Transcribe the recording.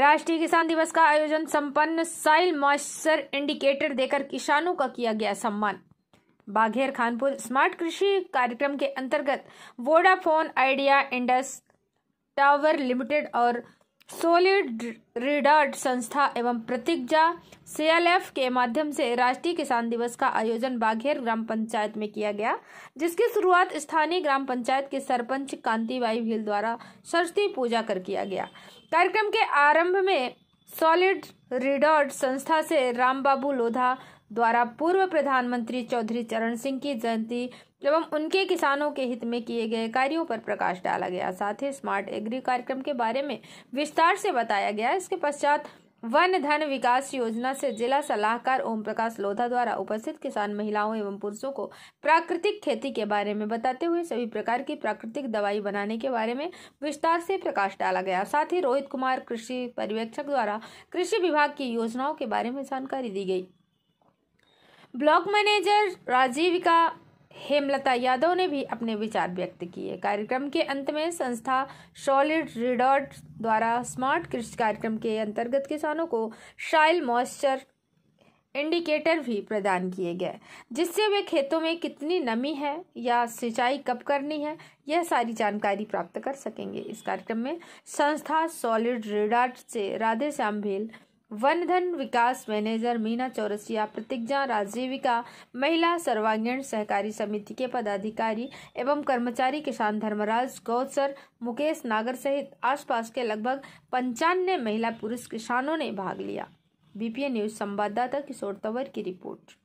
राष्ट्रीय किसान दिवस का आयोजन संपन्न साइल मॉइस्चर इंडिकेटर देकर किसानों का किया गया सम्मान बाघेर खानपुर स्मार्ट कृषि कार्यक्रम के अंतर्गत Vodafone Idea Indus tower limited और सोलिड रिडर्ड संस्था एवं प्रतिज्ञा सीएलएफ के माध्यम से राष्ट्रीय किसान दिवस का आयोजन बाघेर ग्राम पंचायत में किया गया जिसकी शुरुआत स्थानीय ग्राम पंचायत के सरपंच कांतिबाई भील द्वारा सरस्वती पूजा कर किया गया कार्यक्रम के आरंभ में सॉलिड रिडर्ड संस्था से रामबाबू लोधा द्वारा पूर्व प्रधानमंत्री चौधरी चरण सिंह की जयंती एवं उनके किसानों के हित में किए गए कार्यों पर प्रकाश डाला गया साथ ही स्मार्ट एग्री कार्यक्रम के बारे में विस्तार से बताया गया इसके पश्चात वन धन विकास योजना से जिला सलाहकार ओम प्रकाश लोधा द्वारा उपस्थित किसान महिलाओं एवं पुरुषों को प्राकृतिक खेती के बारे में बताते हुए सभी प्रकार की प्राकृतिक दवाई बनाने के बारे में विस्तार से प्रकाश डाला गया साथ ही रोहित कुमार कृषि पर्यवेक्षक द्वारा कृषि विभाग की योजनाओं के बारे में जानकारी दी गई ब्लॉक मैनेजर राजीविका हेमलता यादव ने भी अपने विचार व्यक्त किए कार्यक्रम के अंत में संस्था सॉलिड रिडॉट द्वारा स्मार्ट कृषि कार्यक्रम के अंतर्गत किसानों को शाइल मॉइस्चर इंडिकेटर भी प्रदान किए गए जिससे वे खेतों में कितनी नमी है या सिंचाई कब करनी है यह सारी जानकारी प्राप्त कर सकेंगे इस कार्यक्रम में संस्था सॉलिड रिडार्ट से राधे श्याम भेल वन धन विकास मैनेजर मीना चौरसिया प्रतिज्ञा राजीविका महिला सर्वांगीण सहकारी समिति के पदाधिकारी एवं कर्मचारी किसान धर्मराज गौसर मुकेश नागर सहित आसपास के लगभग पंचानवे महिला पुरुष किसानों ने भाग लिया बीपीए न्यूज संवाददाता किशोर तंवर की रिपोर्ट